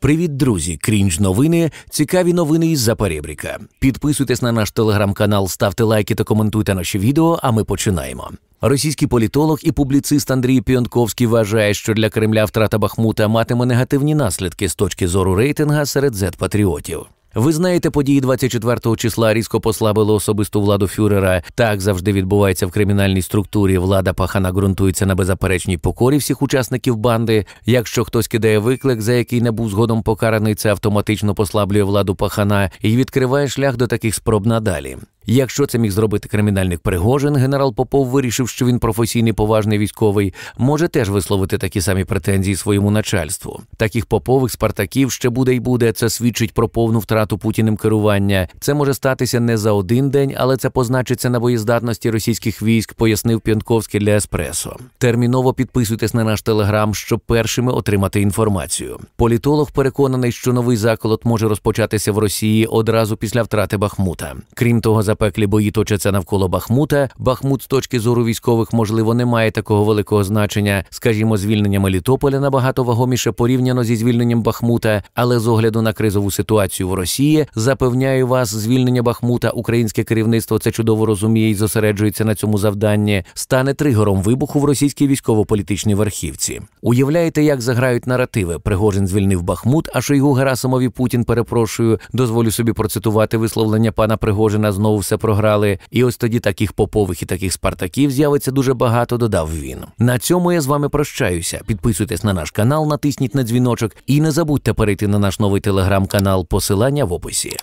Привіт, друзі! Крінж новини. Цікаві новини із Запорєбріка. Підписуйтесь на наш телеграм-канал, ставте лайки та коментуйте наші відео. А ми починаємо. Російський політолог і публіцист Андрій Піонковський вважає, що для Кремля втрата Бахмута матиме негативні наслідки з точки зору рейтинга серед зет патріотів. Ви знаєте, події 24-го числа різко послабили особисту владу фюрера. Так завжди відбувається в кримінальній структурі. Влада пахана ґрунтується на беззаперечній покорі всіх учасників банди. Якщо хтось кидає виклик, за який не був згодом покараний, це автоматично послаблює владу пахана і відкриває шлях до таких спроб надалі. Якщо це міг зробити кримінальник Пригожин, генерал Попов вирішив, що він професійний поважний військовий, може теж висловити такі самі претензії своєму начальству. Таких попових спартаків ще буде й буде. Це свідчить про повну втрату путіним керування. Це може статися не за один день, але це позначиться на боєздатності російських військ, пояснив П'янковський для еспресо. Терміново підписуйтесь на наш телеграм, щоб першими отримати інформацію. Політолог переконаний, що новий заколот може розпочатися в Росії одразу після втрати Бахмута. Крім того, за Пеклі бої точаться навколо Бахмута. Бахмут з точки зору військових, можливо, не має такого великого значення, скажімо, звільнення Мелітополя набагато вагоміше порівняно зі звільненням Бахмута, але з огляду на кризову ситуацію в Росії запевняю вас, звільнення Бахмута, українське керівництво це чудово розуміє і зосереджується на цьому завданні. Стане тригором вибуху в російській військово-політичній верхівці. Уявляєте, як заграють наративи? Пригожин звільнив Бахмут, а Шойгу Герасимові Путін перепрошую. Дозволю собі процитувати висловлення пана Пригожина знову все програли. І ось тоді таких попових і таких спартаків з'явиться дуже багато. Додав він. На цьому я з вами прощаюся. Підписуйтесь на наш канал, натисніть на дзвіночок і не забудьте перейти на наш новий телеграм-канал. Посилання в описі.